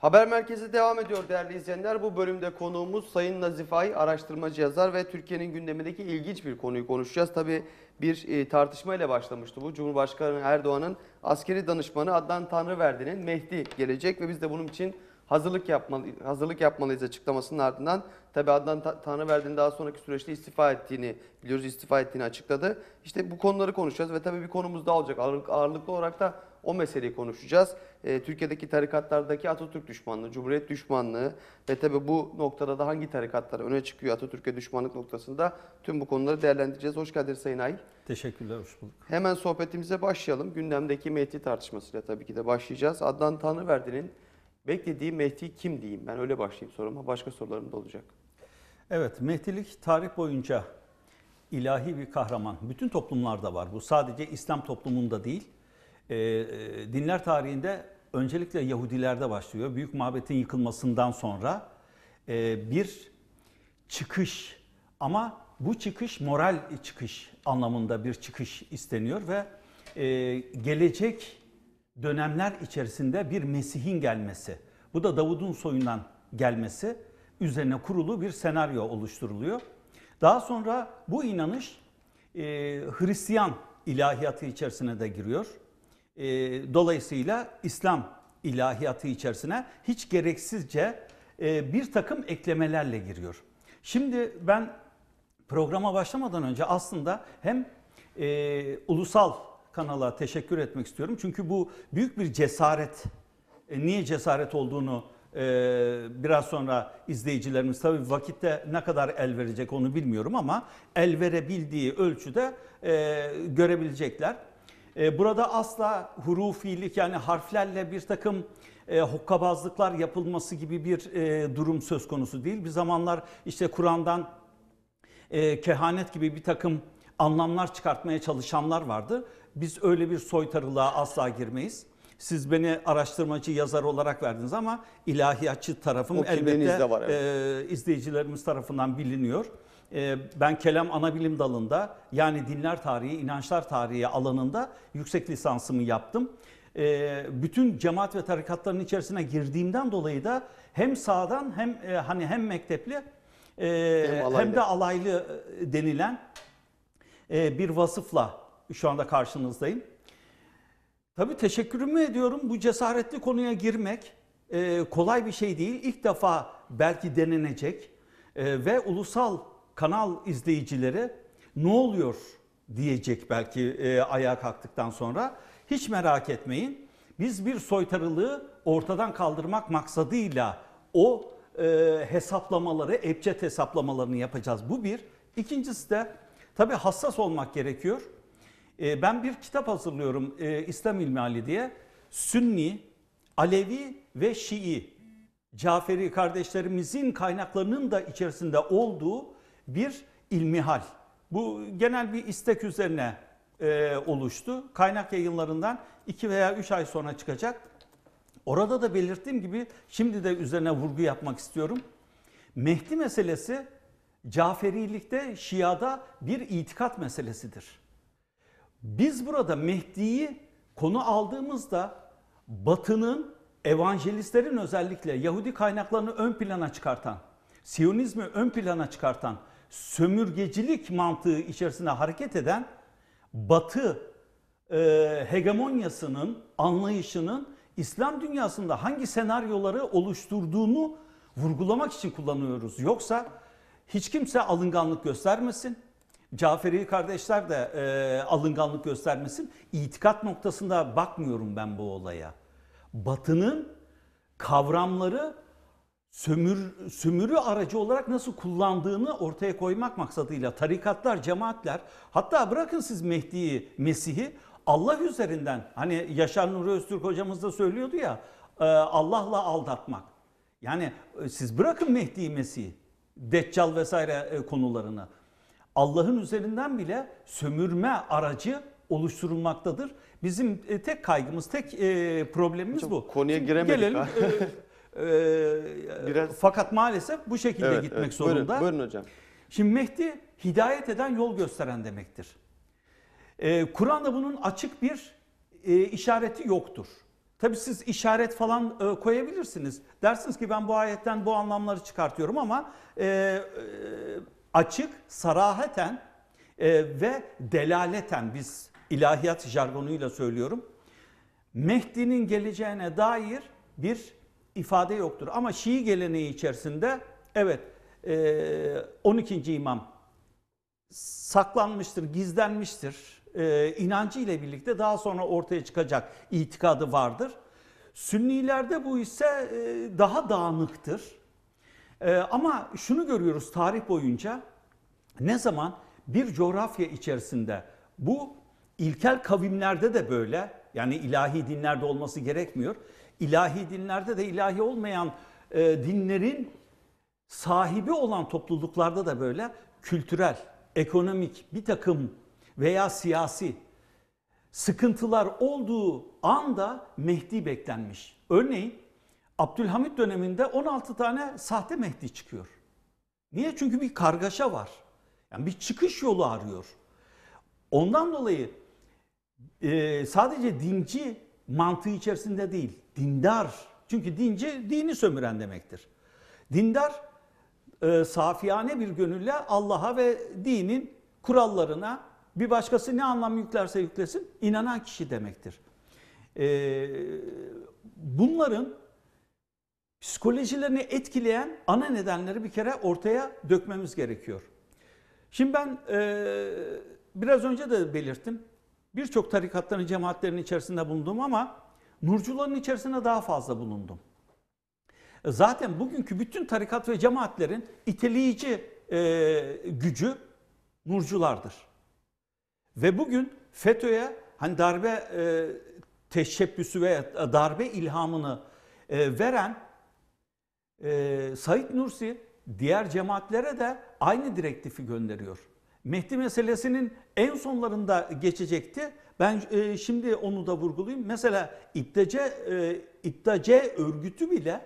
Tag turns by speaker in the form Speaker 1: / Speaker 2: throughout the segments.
Speaker 1: Haber merkezi devam ediyor değerli izleyenler. Bu bölümde konuğumuz Sayın Nazif Ay, araştırmacı yazar ve Türkiye'nin gündemindeki ilginç bir konuyu konuşacağız. Tabi bir e, tartışma ile başlamıştı bu. Cumhurbaşkanı Erdoğan'ın askeri danışmanı Adnan Tanrıverdi'nin Mehdi gelecek ve biz de bunun için hazırlık yapmalı, hazırlık yapmalıyız açıklamasının ardından tabi Adnan Tanrıverdi'nin daha sonraki süreçte istifa ettiğini biliyoruz istifa ettiğini açıkladı. İşte bu konuları konuşacağız ve tabi bir konumuz daha olacak ağırlıklı olarak da o meseleyi konuşacağız. E, Türkiye'deki tarikatlardaki Atatürk düşmanlığı, Cumhuriyet düşmanlığı ve tabi bu noktada da hangi tarikatlar öne çıkıyor Atatürk'e düşmanlık noktasında tüm bu konuları değerlendireceğiz. Hoş geldiniz Sayın Ay.
Speaker 2: Teşekkürler, hoş bulduk.
Speaker 1: Hemen sohbetimize başlayalım. Gündemdeki Mehdi tartışmasıyla tabii ki de başlayacağız. Adnan Tanrıverdi'nin beklediği Mehdi kim diyeyim? Ben öyle başlayayım soruma. Başka sorularım da olacak.
Speaker 2: Evet, Mehdilik tarih boyunca ilahi bir kahraman. Bütün toplumlarda var. Bu sadece İslam toplumunda değil. Ee, e, dinler tarihinde öncelikle Yahudilerde başlıyor. Büyük mabedin yıkılmasından sonra e, bir çıkış ama bu çıkış moral çıkış anlamında bir çıkış isteniyor ve e, gelecek dönemler içerisinde bir Mesih'in gelmesi, bu da Davud'un soyundan gelmesi üzerine kurulu bir senaryo oluşturuluyor. Daha sonra bu inanış e, Hristiyan ilahiyatı içerisine de giriyor. E, dolayısıyla İslam ilahiyatı içerisine hiç gereksizce e, bir takım eklemelerle giriyor. Şimdi ben programa başlamadan önce aslında hem e, ulusal kanala teşekkür etmek istiyorum. Çünkü bu büyük bir cesaret. E, niye cesaret olduğunu e, biraz sonra izleyicilerimiz tabii vakitte ne kadar el verecek onu bilmiyorum ama el verebildiği ölçüde e, görebilecekler. E, burada asla hurufilik yani harflerle bir takım e, hokkabazlıklar yapılması gibi bir e, durum söz konusu değil. Bir zamanlar işte Kur'an'dan e, kehanet gibi bir takım anlamlar çıkartmaya çalışanlar vardı. Biz öyle bir soytarılığa asla girmeyiz. Siz beni araştırmacı yazar olarak verdiniz ama ilahiyatçı tarafım elbette var, evet. e, izleyicilerimiz tarafından biliniyor. Ee, ben kelam anabilim dalında yani dinler tarihi, inançlar tarihi alanında yüksek lisansımı yaptım. Ee, bütün cemaat ve tarikatların içerisine girdiğimden dolayı da hem sağdan hem e, hani hem mektepli e, hem, hem de alaylı e, denilen bir vasıfla şu anda karşınızdayım. Tabii teşekkürümü ediyorum. Bu cesaretli konuya girmek kolay bir şey değil. İlk defa belki denenecek ve ulusal kanal izleyicileri ne oluyor diyecek belki e, ayağa kalktıktan sonra. Hiç merak etmeyin. Biz bir soytarılığı ortadan kaldırmak maksadıyla o e, hesaplamaları, ebced hesaplamalarını yapacağız. Bu bir. İkincisi de tabii hassas olmak gerekiyor. E, ben bir kitap hazırlıyorum e, İslam İlmihali diye. Sünni, Alevi ve Şii Caferi kardeşlerimizin kaynaklarının da içerisinde olduğu bir ilmihal. Bu genel bir istek üzerine e, oluştu. Kaynak yayınlarından 2 veya 3 ay sonra çıkacak. Orada da belirttiğim gibi şimdi de üzerine vurgu yapmak istiyorum. Mehdi meselesi Caferilikte, Şia'da bir itikat meselesidir. Biz burada Mehdi'yi konu aldığımızda Batı'nın evangelistlerin özellikle Yahudi kaynaklarını ön plana çıkartan, Siyonizmi ön plana çıkartan sömürgecilik mantığı içerisinde hareket eden Batı e, hegemonyasının, anlayışının İslam dünyasında hangi senaryoları oluşturduğunu vurgulamak için kullanıyoruz. Yoksa hiç kimse alınganlık göstermesin. Caferi kardeşler de e, alınganlık göstermesin. İtikat noktasında bakmıyorum ben bu olaya. Batının kavramları sömür, sömürü aracı olarak nasıl kullandığını ortaya koymak maksadıyla tarikatlar, cemaatler hatta bırakın siz Mehdi'yi, Mesih'i Allah üzerinden hani Yaşar Nuri Öztürk hocamız da söylüyordu ya e, Allah'la aldatmak. Yani e, siz bırakın Mehdi'yi, Mesih'i, Deccal vesaire e, konularını. Allah'ın üzerinden bile sömürme aracı oluşturulmaktadır. Bizim tek kaygımız, tek problemimiz Çok bu. Konuya giremedik. Gelelim Ee, Biraz... Fakat maalesef bu şekilde evet, gitmek evet. zorunda. Buyurun, buyurun hocam. Şimdi Mehdi hidayet eden yol gösteren demektir. Ee, Kur'an'da bunun açık bir e, işareti yoktur. Tabi siz işaret falan e, koyabilirsiniz. Dersiniz ki ben bu ayetten bu anlamları çıkartıyorum ama e, e, açık, sarahaten e, ve delaleten biz ilahiyat jargonuyla söylüyorum. Mehdi'nin geleceğine dair bir ifade yoktur. Ama Şii geleneği içerisinde evet 12. E, imam saklanmıştır, gizlenmiştir. E, inancı ile birlikte daha sonra ortaya çıkacak itikadı vardır. Sünnilerde bu ise e, daha dağınıktır. Ama şunu görüyoruz tarih boyunca ne zaman bir coğrafya içerisinde bu ilkel kavimlerde de böyle yani ilahi dinlerde olması gerekmiyor ilahi dinlerde de ilahi olmayan e, dinlerin sahibi olan topluluklarda da böyle kültürel, ekonomik bir takım veya siyasi sıkıntılar olduğu anda Mehdi beklenmiş. Örneğin Abdülhamit döneminde 16 tane sahte Mehdi çıkıyor. Niye? Çünkü bir kargaşa var. Yani bir çıkış yolu arıyor. Ondan dolayı e, sadece dinci mantığı içerisinde değil, dindar. Çünkü dinci dini sömüren demektir. Dindar e, safiyane bir gönülle Allah'a ve dinin kurallarına bir başkası ne anlam yüklerse yüklesin inanan kişi demektir. E, bunların psikolojilerini etkileyen ana nedenleri bir kere ortaya dökmemiz gerekiyor. Şimdi ben e, biraz önce de belirttim. Birçok tarikatların, cemaatlerin içerisinde bulundum ama nurcuların içerisinde daha fazla bulundum. E, zaten bugünkü bütün tarikat ve cemaatlerin iteleyici e, gücü nurculardır. Ve bugün FETÖ'ye hani darbe e, teşebbüsü ve darbe ilhamını e, veren e, Said Nursi diğer cemaatlere de aynı direktifi gönderiyor. Mehdi meselesinin en sonlarında geçecekti. Ben e, şimdi onu da vurgulayayım. Mesela İddace, e, İddace örgütü bile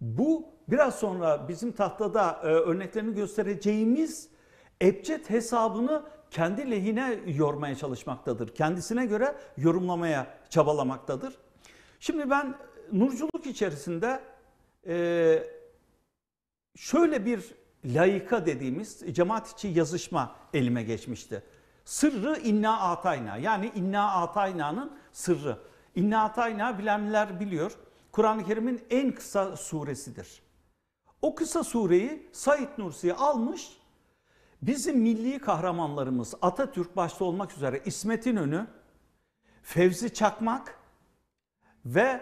Speaker 2: bu biraz sonra bizim tahtada e, örneklerini göstereceğimiz Ebced hesabını kendi lehine yormaya çalışmaktadır. Kendisine göre yorumlamaya çabalamaktadır. Şimdi ben nurculuk içerisinde e, şöyle bir laika dediğimiz cemaat içi yazışma elime geçmişti. Sırrı inna atayna yani inna atayna'nın sırrı. İnna atayna bilenler biliyor Kur'an-ı Kerim'in en kısa suresidir. O kısa sureyi Said Nursi almış bizim milli kahramanlarımız Atatürk başta olmak üzere İsmet İnönü, Fevzi Çakmak ve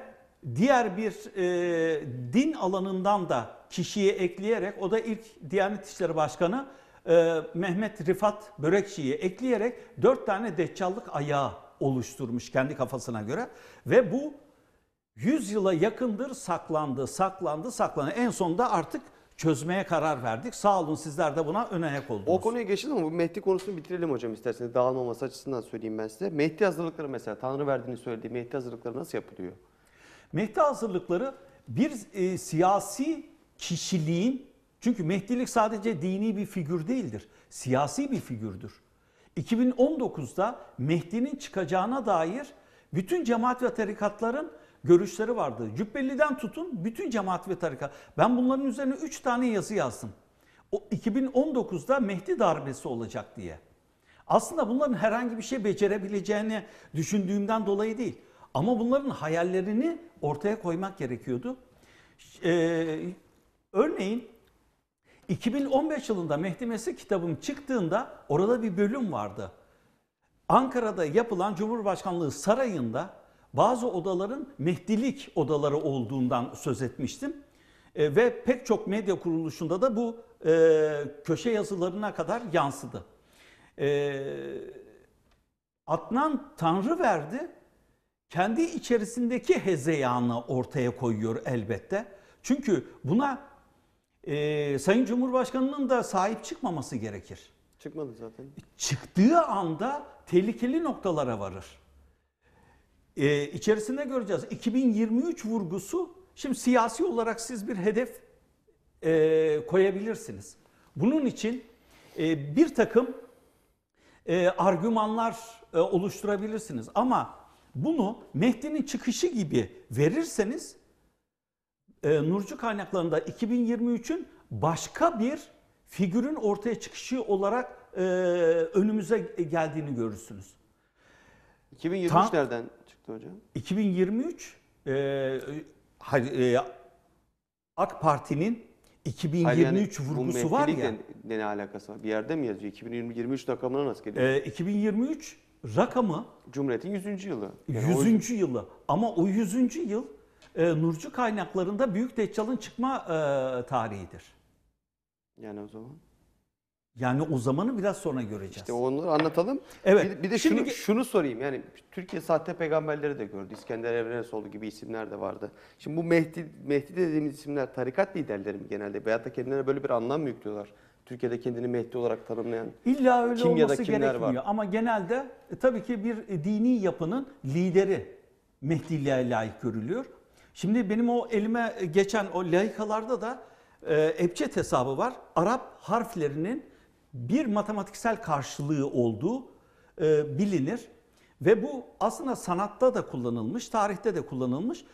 Speaker 2: diğer bir e, din alanından da Kişiyi ekleyerek o da ilk Diyanet İşleri Başkanı e, Mehmet Rifat Börekçi'yi ekleyerek dört tane deccallık ayağı oluşturmuş kendi kafasına göre ve bu 100 yıla yakındır saklandı, saklandı, saklandı. En sonunda artık çözmeye karar verdik. Sağ olun sizler de buna ön ayak oldunuz.
Speaker 1: O konuya geçelim ama bu Mehdi konusunu bitirelim hocam isterseniz. Dağılmaması açısından söyleyeyim ben size. Mehdi hazırlıkları mesela Tanrı verdiğini söylediği Mehdi hazırlıkları nasıl yapılıyor? Mehdi hazırlıkları bir e, siyasi kişiliğin çünkü Mehdilik
Speaker 2: sadece dini bir figür değildir. Siyasi bir figürdür. 2019'da Mehdi'nin çıkacağına dair bütün cemaat ve tarikatların görüşleri vardı. Cübbeli'den tutun bütün cemaat ve tarikat. Ben bunların üzerine 3 tane yazı yazdım. O 2019'da Mehdi darbesi olacak diye. Aslında bunların herhangi bir şey becerebileceğini düşündüğümden dolayı değil. Ama bunların hayallerini ortaya koymak gerekiyordu. Ee, Örneğin 2015 yılında Mehdi Mesih kitabım çıktığında orada bir bölüm vardı. Ankara'da yapılan Cumhurbaşkanlığı sarayında bazı odaların Mehdilik odaları olduğundan söz etmiştim. E, ve pek çok medya kuruluşunda da bu e, köşe yazılarına kadar yansıdı. E, Adnan Tanrı verdi kendi içerisindeki hezeyanı ortaya koyuyor elbette. Çünkü buna e, Sayın Cumhurbaşkanı'nın da sahip çıkmaması gerekir.
Speaker 1: Çıkmadı zaten.
Speaker 2: Çıktığı anda tehlikeli noktalara varır. E, içerisinde göreceğiz 2023 vurgusu şimdi siyasi olarak siz bir hedef e, koyabilirsiniz. Bunun için e, bir takım e, argümanlar e, oluşturabilirsiniz ama bunu Mehdi'nin çıkışı gibi verirseniz e, Nurcu kaynaklarında 2023'ün başka bir figürün ortaya çıkışı olarak e, önümüze geldiğini görürsünüz.
Speaker 1: 2023 Tam, nereden çıktı hocam?
Speaker 2: 2023
Speaker 1: e, e,
Speaker 2: AK Parti'nin 2023 yani, vurgusu var ya.
Speaker 1: Ne, ne alakası var? Bir yerde mi yazıyor? 2023 rakamına nasıl geliyor? E, 2023 rakamı Cumhuriyet'in 100. yılı. Yani 100. O... yılı. Ama o 100. yıl
Speaker 2: e, Nurcu kaynaklarında Büyük Deccal'ın çıkma e, tarihidir. Yani o zaman? Yani
Speaker 1: o zamanı biraz sonra göreceğiz. İşte onları anlatalım. Evet. Bir, bir de şunu, Şimdi... şunu sorayım. Yani Türkiye sahte peygamberleri de gördü. İskender Evrenesoğlu gibi isimler de vardı. Şimdi bu Mehdi, Mehdi dediğimiz isimler tarikat liderleri mi genelde? Veyahut da kendilerine böyle bir anlam mı yüklüyorlar? Türkiye'de kendini Mehdi olarak tanımlayan İlla öyle kim olması ya da kimler gerekmiyor. var?
Speaker 2: Ama genelde e, tabii ki bir e, dini yapının lideri Mehdiliğe layık görülüyor. Şimdi benim o elime e, geçen o layıkalarda da e, Ebced hesabı var. Arap harflerinin bir matematiksel karşılığı olduğu e, bilinir. Ve bu aslında sanatta da kullanılmış, tarihte de kullanılmış.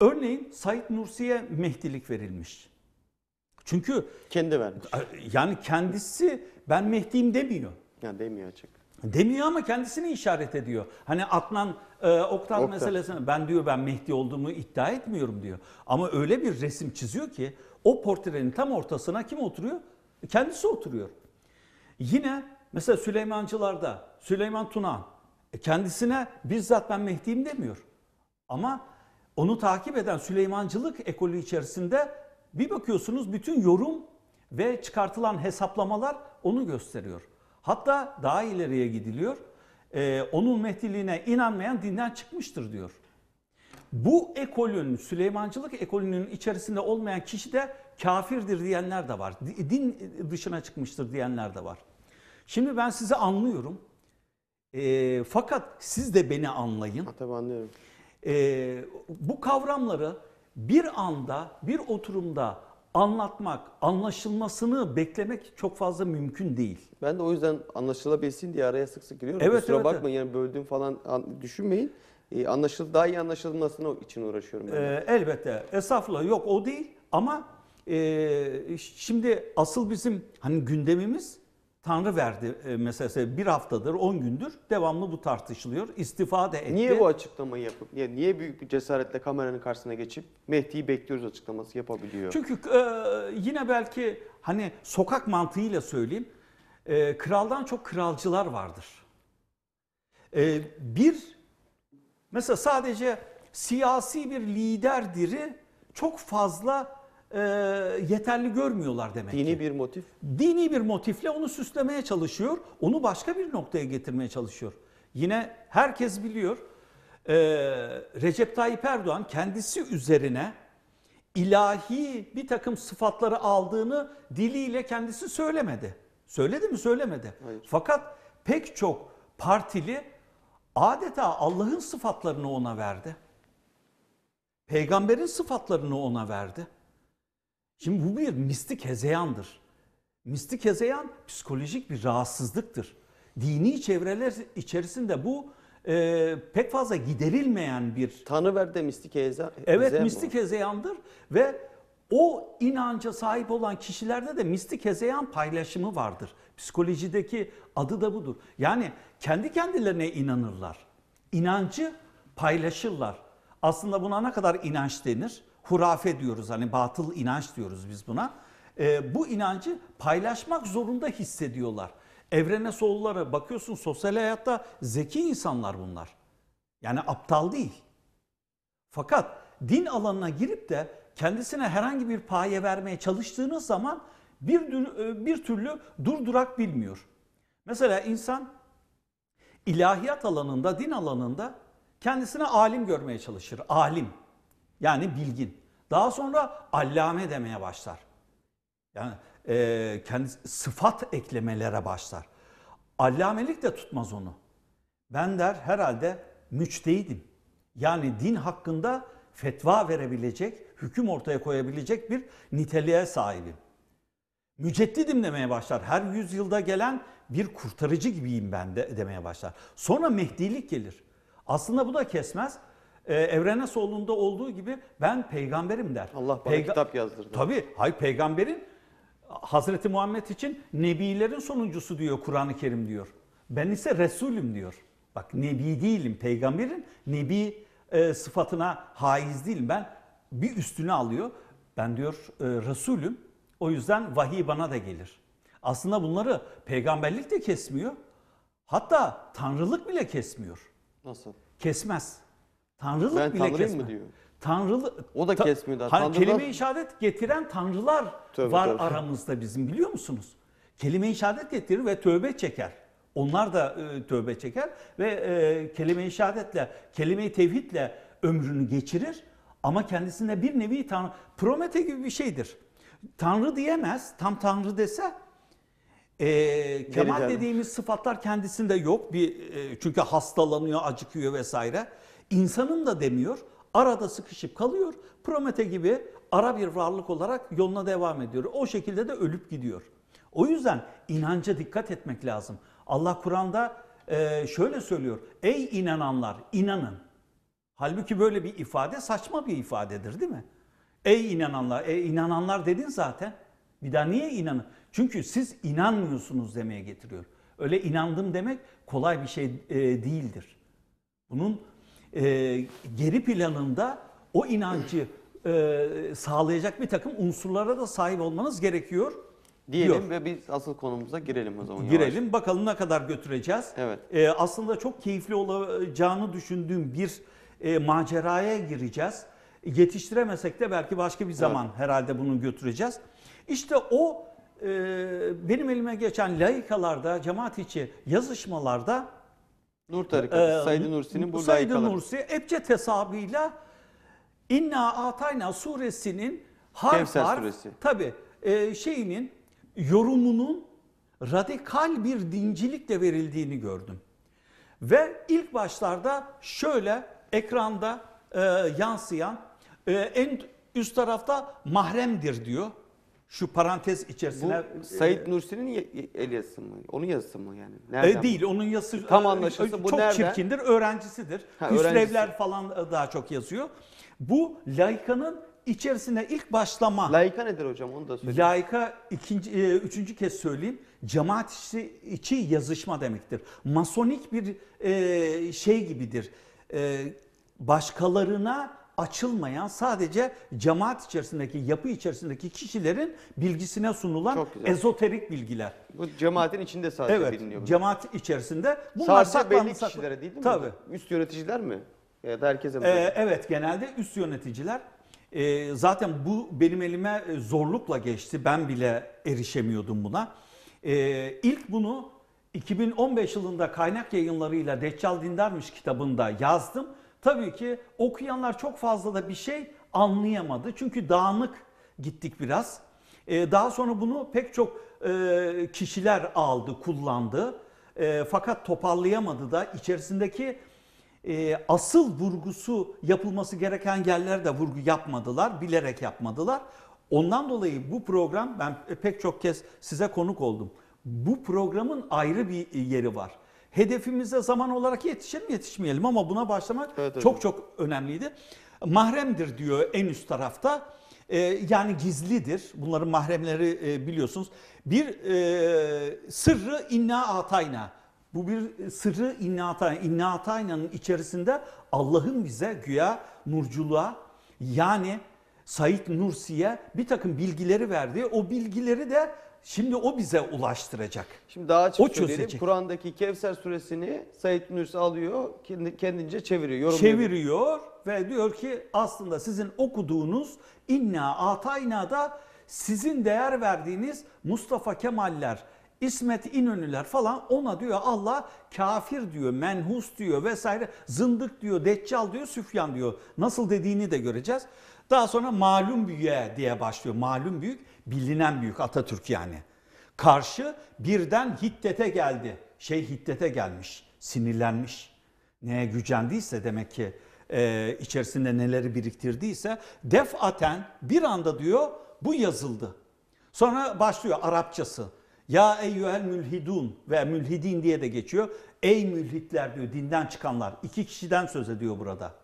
Speaker 2: Örneğin Said Nursi'ye mehdilik verilmiş. Çünkü kendi vermiş. Yani kendisi ben mehdiyim demiyor. Ya demiyor açık. Demiyor ama kendisini işaret ediyor. Hani Adnan e, Oktan, Oktan meselesine ben diyor ben Mehdi olduğumu iddia etmiyorum diyor. Ama öyle bir resim çiziyor ki o portrenin tam ortasına kim oturuyor? Kendisi oturuyor. Yine mesela Süleymancılarda Süleyman Tunan e, kendisine bizzat ben Mehdi'yim demiyor. Ama onu takip eden Süleymancılık ekolü içerisinde bir bakıyorsunuz bütün yorum ve çıkartılan hesaplamalar onu gösteriyor. Hatta daha ileriye gidiliyor. Ee, onun mehdiliğine inanmayan dinden çıkmıştır diyor. Bu ekolün, Süleymancılık ekolünün içerisinde olmayan kişi de kafirdir diyenler de var. Din dışına çıkmıştır diyenler de var. Şimdi ben sizi anlıyorum. E, fakat siz de beni anlayın. Ha, tabii anlıyorum. E, bu kavramları bir anda, bir oturumda anlatmak, anlaşılmasını beklemek çok fazla mümkün
Speaker 1: değil. Ben de o yüzden anlaşılabilsin diye araya sık sık giriyorum. Evet, Kusura evet, bakmayın yani böldüğüm falan düşünmeyin. Ee, anlaşıl daha iyi anlaşılmasına için uğraşıyorum. Ben ee,
Speaker 2: elbette. Esafla yok o değil ama e, şimdi asıl bizim hani gündemimiz Tanrı verdi e, meselesi bir haftadır, on gündür devamlı
Speaker 1: bu tartışılıyor. İstifa da etti. Niye bu açıklamayı yapıp, niye büyük bir cesaretle kameranın karşısına geçip Mehdi'yi bekliyoruz açıklaması yapabiliyor? Çünkü e, yine belki hani
Speaker 2: sokak mantığıyla söyleyeyim, e, kraldan çok kralcılar vardır. E, bir, mesela sadece siyasi bir liderdiri çok fazla e, yeterli görmüyorlar demek Dini ki. bir motif. Dini bir motifle onu süslemeye çalışıyor. Onu başka bir noktaya getirmeye çalışıyor. Yine herkes biliyor e, Recep Tayyip Erdoğan kendisi üzerine ilahi bir takım sıfatları aldığını diliyle kendisi söylemedi. Söyledi mi? Söylemedi. Hayır. Fakat pek çok partili adeta Allah'ın sıfatlarını ona verdi. Peygamberin sıfatlarını ona verdi. Şimdi bu bir mistik hezeyandır. Mistik hezeyan psikolojik bir rahatsızlıktır. Dini çevreler içerisinde bu e, pek fazla giderilmeyen bir... Tanrıver de mistik hezeyan. Evet hezeyan mistik bu. hezeyandır ve o inanca sahip olan kişilerde de mistik hezeyan paylaşımı vardır. Psikolojideki adı da budur. Yani kendi kendilerine inanırlar. İnancı paylaşırlar. Aslında buna ne kadar inanç denir? hurafe diyoruz hani batıl inanç diyoruz biz buna. E, bu inancı paylaşmak zorunda hissediyorlar. Evrene sollara bakıyorsun sosyal hayatta zeki insanlar bunlar. Yani aptal değil. Fakat din alanına girip de kendisine herhangi bir paye vermeye çalıştığınız zaman bir, e, bir türlü durdurak bilmiyor. Mesela insan ilahiyat alanında, din alanında kendisine alim görmeye çalışır. Alim. Yani bilgin. Daha sonra allame demeye başlar. Yani e, kendi sıfat eklemelere başlar. Allamelik de tutmaz onu. Ben der herhalde müçtehidim. Yani din hakkında fetva verebilecek, hüküm ortaya koyabilecek bir niteliğe sahibim. Müceddidim demeye başlar. Her yüzyılda gelen bir kurtarıcı gibiyim ben de demeye başlar. Sonra mehdilik gelir. Aslında bu da kesmez e, ee, Evren Asoğlu'nda olduğu gibi ben peygamberim der. Allah bana Peyga kitap yazdırdı. Tabii. Hayır peygamberin Hazreti Muhammed için nebilerin sonuncusu diyor Kur'an-ı Kerim diyor. Ben ise Resulüm diyor. Bak nebi değilim peygamberin nebi e, sıfatına haiz değilim ben bir üstüne alıyor. Ben diyor e, Resulüm o yüzden vahiy bana da gelir. Aslında bunları peygamberlik de kesmiyor. Hatta tanrılık bile kesmiyor. Nasıl? Kesmez. Tanrılık ben bile kesme. mı diyor? Tanrılı o da kesmiyor. Ta, hani kelime-i getiren tanrılar tövbe, var tövbe. aramızda bizim biliyor musunuz? Kelime-i getirir ve tövbe çeker. Onlar da e, tövbe çeker ve e, kelime-i kelime tevhidle ömrünü geçirir ama kendisinde bir nevi tanrı Promete gibi bir şeydir. Tanrı diyemez. Tam tanrı dese e, kemal dediğimiz sıfatlar kendisinde yok. Bir e, çünkü hastalanıyor, acıkıyor vesaire insanım da demiyor. Arada sıkışıp kalıyor. Promete gibi ara bir varlık olarak yoluna devam ediyor. O şekilde de ölüp gidiyor. O yüzden inanca dikkat etmek lazım. Allah Kur'an'da e, şöyle söylüyor. Ey inananlar inanın. Halbuki böyle bir ifade saçma bir ifadedir değil mi? Ey inananlar, ey inananlar dedin zaten. Bir daha niye inanın? Çünkü siz inanmıyorsunuz demeye getiriyor. Öyle inandım demek kolay bir şey e, değildir. Bunun e, geri planında o inancı e, sağlayacak bir takım unsurlara da sahip olmanız gerekiyor. Diyelim diyor.
Speaker 1: ve biz asıl konumuza girelim o zaman. Girelim yavaş. bakalım ne kadar götüreceğiz. Evet.
Speaker 2: E, aslında çok keyifli olacağını düşündüğüm bir e, maceraya gireceğiz. Yetiştiremesek de belki başka bir zaman evet. herhalde bunu götüreceğiz. İşte o e, benim elime geçen layıkalarda, cemaat içi yazışmalarda Nur tarikatı. Ee, Said Nursi'nin bu Said layıkaları. Nursi Ebced hesabıyla İnna Atayna suresinin harf Kevser harf suresi. tabi e, şeyinin yorumunun radikal bir dincilikle verildiğini gördüm. Ve ilk başlarda şöyle ekranda e, yansıyan e, en üst tarafta mahremdir diyor şu parantez içerisine... Bu e, Said
Speaker 1: Nursi'nin el yazısı mı? Onun yazısı mı yani? E, nereden? E, değil onun
Speaker 2: yazısı Tam e, anlaşılsın. Bu çok nereden? çirkindir. Öğrencisidir. Ha, Hüsrevler falan daha çok yazıyor. Bu Laika'nın içerisine ilk başlama. Laika nedir hocam onu da söyleyeyim. Laika ikinci, üçüncü kez söyleyeyim. Cemaat içi, içi yazışma demektir. Masonik bir e, şey gibidir. E, başkalarına açılmayan sadece cemaat içerisindeki yapı içerisindeki kişilerin bilgisine sunulan Çok ezoterik bilgiler. Bu cemaatin içinde sadece evet, biliniyor. bu. Cemaat içerisinde bunlar sadece saklandı belli saklandı. kişilere değil mi? Tabii. bu? Üst yöneticiler mi?
Speaker 1: Ya da herkese mi? Ee,
Speaker 2: evet genelde üst yöneticiler e, zaten bu benim elime e, zorlukla geçti. Ben bile erişemiyordum buna. E, ilk bunu 2015 yılında kaynak yayınlarıyla Deccal Dindarmış kitabında yazdım. Tabii ki okuyanlar çok fazla da bir şey anlayamadı. Çünkü dağınık gittik biraz. Ee, daha sonra bunu pek çok e, kişiler aldı, kullandı. E, fakat toparlayamadı da içerisindeki e, asıl vurgusu yapılması gereken yerlere de vurgu yapmadılar, bilerek yapmadılar. Ondan dolayı bu program ben pek çok kez size konuk oldum. Bu programın ayrı bir yeri var hedefimize zaman olarak yetişelim yetişmeyelim ama buna başlamak evet, evet. çok çok önemliydi. Mahremdir diyor en üst tarafta. E, yani gizlidir. Bunların mahremleri e, biliyorsunuz. Bir e, sırrı inna atayna. Bu bir sırrı inna atayna. İnna atayna'nın içerisinde Allah'ın bize güya nurculuğa yani Said Nursi'ye bir takım bilgileri verdi. O bilgileri de Şimdi o bize ulaştıracak. Şimdi daha açık söyleyelim.
Speaker 1: Kur'an'daki Kevser suresini Said Nursi alıyor, kendince çeviriyor. Yorumluyor. Çeviriyor ve diyor ki aslında sizin
Speaker 2: okuduğunuz inna atayna da sizin değer verdiğiniz Mustafa Kemaller, İsmet İnönüler falan ona diyor Allah kafir diyor, menhus diyor vesaire, zındık diyor, deccal diyor, süfyan diyor. Nasıl dediğini de göreceğiz. Daha sonra malum büyüğe diye başlıyor. Malum büyük bilinen büyük Atatürk yani. Karşı birden hiddete geldi. Şey hiddete gelmiş, sinirlenmiş. Neye gücendiyse demek ki e, içerisinde neleri biriktirdiyse defaten bir anda diyor bu yazıldı. Sonra başlıyor Arapçası. Ya eyyühel mülhidun ve mülhidin diye de geçiyor. Ey mülhitler diyor dinden çıkanlar. İki kişiden söz ediyor burada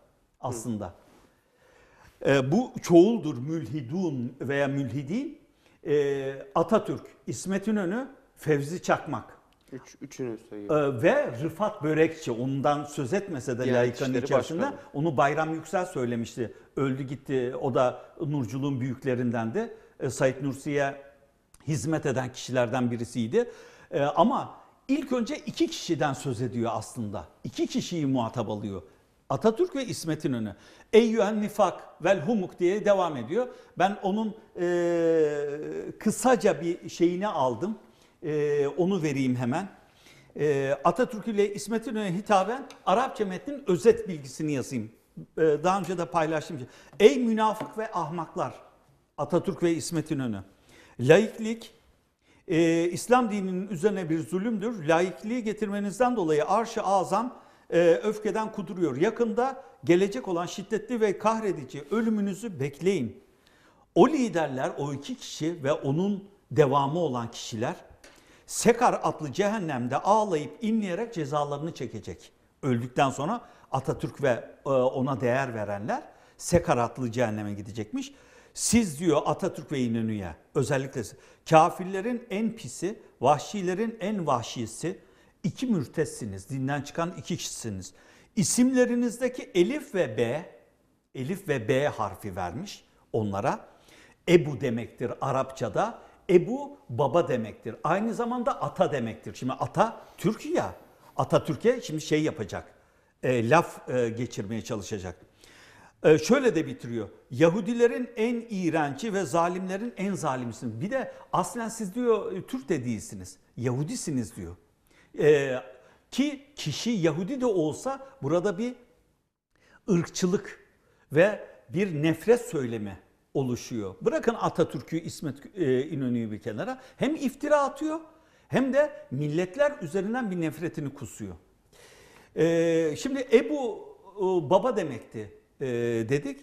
Speaker 2: aslında. Hı. E, bu çoğuldur mülhidun veya mülhidin e, Atatürk, İsmet İnönü, Fevzi Çakmak.
Speaker 1: Üç, üçünü sayıyor. Ee, ve
Speaker 2: Rıfat Börekçi ondan söz etmese de layıkanın içerisinde başkanı. onu Bayram Yüksel söylemişti. Öldü gitti o da Nurculuğun büyüklerindendi. Ee, Said Nursi'ye hizmet eden kişilerden birisiydi. Ee, ama ilk önce iki kişiden söz ediyor aslında. İki kişiyi muhatap alıyor. Atatürk ve İsmet İnönü. Eyyühen nifak vel humuk diye devam ediyor. Ben onun e, kısaca bir şeyini aldım. E, onu vereyim hemen. E, Atatürk ile İsmet İnönü'ye hitaben Arapça metnin özet bilgisini yazayım. E, daha önce de paylaştım. Ey münafık ve ahmaklar. Atatürk ve İsmet İnönü. Laiklik, e, İslam dininin üzerine bir zulümdür. Laikliği getirmenizden dolayı arşı ı azam e, öfkeden kuduruyor. Yakında gelecek olan şiddetli ve kahredici ölümünüzü bekleyin. O liderler, o iki kişi ve onun devamı olan kişiler Sekar adlı cehennemde ağlayıp inleyerek cezalarını çekecek. Öldükten sonra Atatürk ve e, ona değer verenler Sekar adlı cehenneme gidecekmiş. Siz diyor Atatürk ve İnönü'ye özellikle kafirlerin en pisi, vahşilerin en vahşisi, iki mürtessiniz. Dinden çıkan iki kişisiniz. İsimlerinizdeki elif ve b, elif ve b harfi vermiş onlara. Ebu demektir Arapçada. Ebu baba demektir. Aynı zamanda ata demektir. Şimdi ata Türkiye. Ata Türkiye şimdi şey yapacak. E, laf e, geçirmeye çalışacak. E, şöyle de bitiriyor. Yahudilerin en iğrenci ve zalimlerin en zalimsin. Bir de aslen siz diyor e, Türk de değilsiniz. Yahudisiniz diyor. E, ki kişi Yahudi de olsa burada bir ırkçılık ve bir nefret söylemi oluşuyor. Bırakın Atatürk'ü, İsmet e, İnönü'yü bir kenara. Hem iftira atıyor hem de milletler üzerinden bir nefretini kusuyor. Ee, şimdi Ebu baba demekti e, dedik.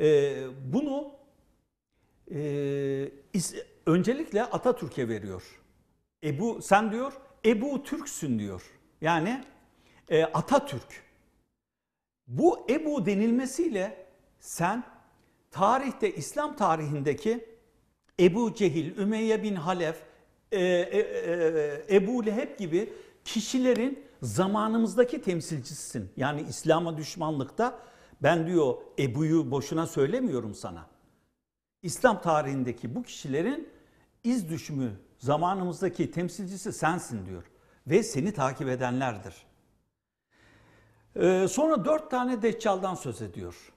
Speaker 2: E, bunu e, öncelikle Atatürk'e veriyor. Ebu sen diyor Ebu Türksün diyor. Yani e, Atatürk. Bu Ebu denilmesiyle sen tarihte İslam tarihindeki Ebu Cehil, Ümeyye bin Halef, e, e, e, Ebu Leheb gibi kişilerin zamanımızdaki temsilcisisin. Yani İslam'a düşmanlıkta ben diyor Ebu'yu boşuna söylemiyorum sana. İslam tarihindeki bu kişilerin iz düşümü zamanımızdaki temsilcisi sensin diyor. Ve seni takip edenlerdir. Ee, sonra dört tane Deccal'dan söz ediyor.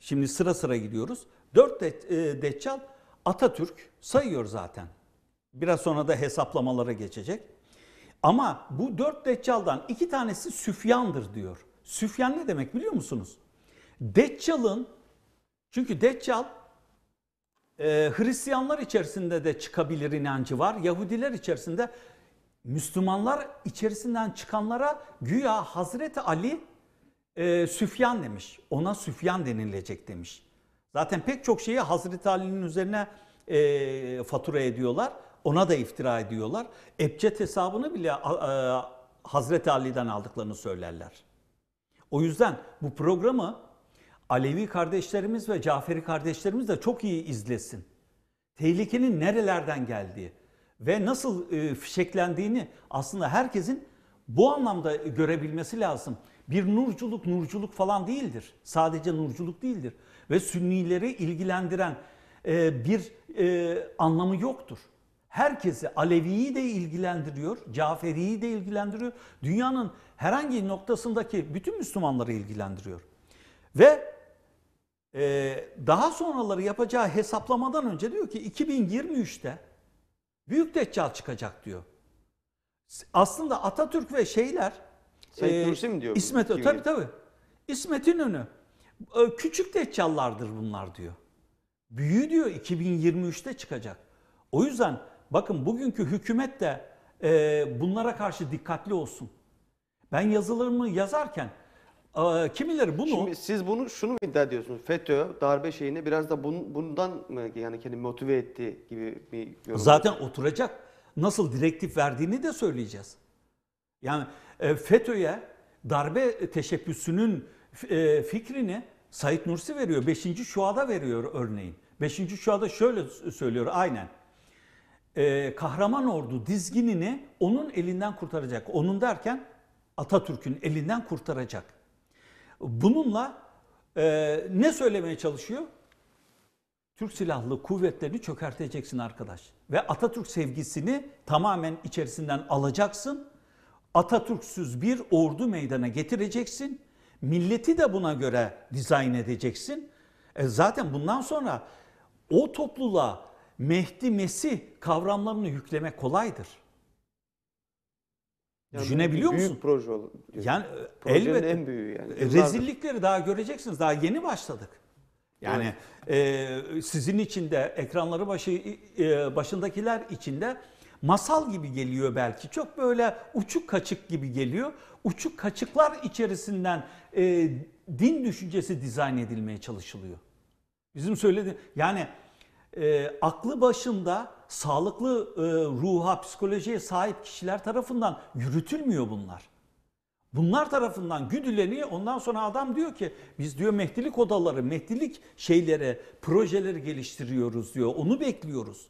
Speaker 2: Şimdi sıra sıra gidiyoruz. Dört de, e, Deccal Atatürk sayıyor zaten. Biraz sonra da hesaplamalara geçecek. Ama bu dört Deccal'dan iki tanesi Süfyan'dır diyor. Süfyan ne demek biliyor musunuz? Deccal'ın çünkü Deccal e, Hristiyanlar içerisinde de çıkabilir inancı var. Yahudiler içerisinde Müslümanlar içerisinden çıkanlara güya Hazreti Ali e, Süfyan demiş. Ona Süfyan denilecek demiş. Zaten pek çok şeyi Hazreti Ali'nin üzerine e, fatura ediyorlar. Ona da iftira ediyorlar. Ebced hesabını bile e, Hazreti Ali'den aldıklarını söylerler. O yüzden bu programı Alevi kardeşlerimiz ve Caferi kardeşlerimiz de çok iyi izlesin. Tehlikenin nerelerden geldiği ve nasıl e, fişeklendiğini aslında herkesin bu anlamda görebilmesi lazım. Bir nurculuk, nurculuk falan değildir. Sadece nurculuk değildir. Ve sünnileri ilgilendiren e, bir e, anlamı yoktur. Herkesi, Alevi'yi de ilgilendiriyor, Caferi'yi de ilgilendiriyor. Dünyanın herhangi noktasındaki bütün Müslümanları ilgilendiriyor. Ve ee, daha sonraları yapacağı hesaplamadan önce diyor ki 2023'te Büyük Deccal çıkacak diyor. Aslında Atatürk ve şeyler Sayın e, diyor? İsmet tabii tabii. Tabi. İsmet İnönü e, küçük deccallardır bunlar diyor. Büyü diyor 2023'te çıkacak. O yüzden bakın bugünkü hükümet de e, bunlara karşı dikkatli olsun. Ben yazılarımı yazarken
Speaker 1: Kimileri bunu... Şimdi siz bunu şunu mu iddia ediyorsunuz? FETÖ darbe şeyini biraz da bundan mı yani kendi motive etti gibi bir yorum. Zaten oturacak. Nasıl
Speaker 2: direktif verdiğini de söyleyeceğiz. Yani e, FETÖ'ye darbe teşebbüsünün e, fikrini Said Nursi veriyor. Beşinci şuada veriyor örneğin. Beşinci şuada şöyle söylüyor aynen. E, kahraman ordu dizginini onun elinden kurtaracak. Onun derken Atatürk'ün elinden kurtaracak. Bununla e, ne söylemeye çalışıyor? Türk Silahlı Kuvvetlerini çökerteceksin arkadaş. Ve Atatürk sevgisini tamamen içerisinden alacaksın. Atatürksüz bir ordu meydana getireceksin. Milleti de buna göre dizayn edeceksin. E zaten bundan sonra o topluluğa Mehdi Mesih kavramlarını yüklemek kolaydır.
Speaker 1: Yani Düşünebiliyor büyük musun? Büyük proje olur. E, yani Projenin elbette. en büyüğü yani. E,
Speaker 2: rezillikleri daha göreceksiniz. Daha yeni başladık. Yani evet. e, sizin içinde, ekranları başı e, başındakiler içinde masal gibi geliyor belki. Çok böyle uçuk kaçık gibi geliyor. Uçuk kaçıklar içerisinden e, din düşüncesi dizayn edilmeye çalışılıyor. Bizim söylediğim yani e, aklı başında sağlıklı e, ruha, psikolojiye sahip kişiler tarafından yürütülmüyor bunlar. Bunlar tarafından güdüleniyor. Ondan sonra adam diyor ki biz diyor mehdilik odaları, mehdilik şeylere, projeleri geliştiriyoruz diyor. Onu bekliyoruz.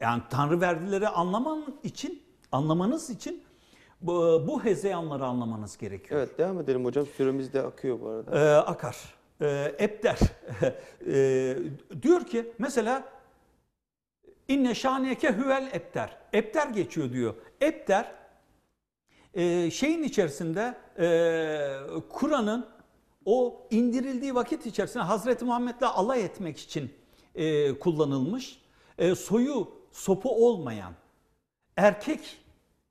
Speaker 2: Yani Tanrı verdileri anlaman için, anlamanız için bu, e, bu hezeyanları anlamanız gerekiyor.
Speaker 1: Evet devam edelim hocam. Süremiz de akıyor bu arada. Ee, akar
Speaker 2: e, Ebder e, diyor ki mesela inne şaniyeke hüvel Ebder. Ebder geçiyor diyor. Ebder e, şeyin içerisinde e, Kur'an'ın o indirildiği vakit içerisinde Hazreti Muhammed'le alay etmek için e, kullanılmış e, soyu sopu olmayan erkek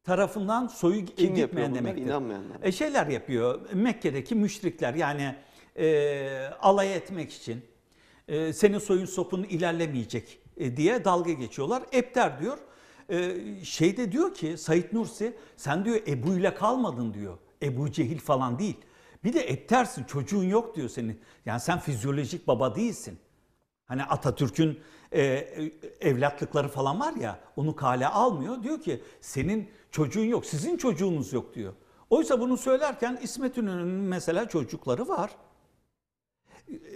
Speaker 2: tarafından soyu Kim gitmeyen demektir. İnanmayanlar. E, şeyler yapıyor Mekke'deki müşrikler yani e, alay etmek için e, senin soyun sopun ilerlemeyecek e, diye dalga geçiyorlar. Epter diyor e, şey de diyor ki Said Nursi sen diyor Ebu ile kalmadın diyor. Ebu Cehil falan değil. Bir de eptersin çocuğun yok diyor senin. Yani sen fizyolojik baba değilsin. Hani Atatürk'ün e, e evlatlıkları falan var ya onu kale almıyor. Diyor ki senin çocuğun yok sizin çocuğunuz yok diyor. Oysa bunu söylerken İsmet İnönü'nün mesela çocukları var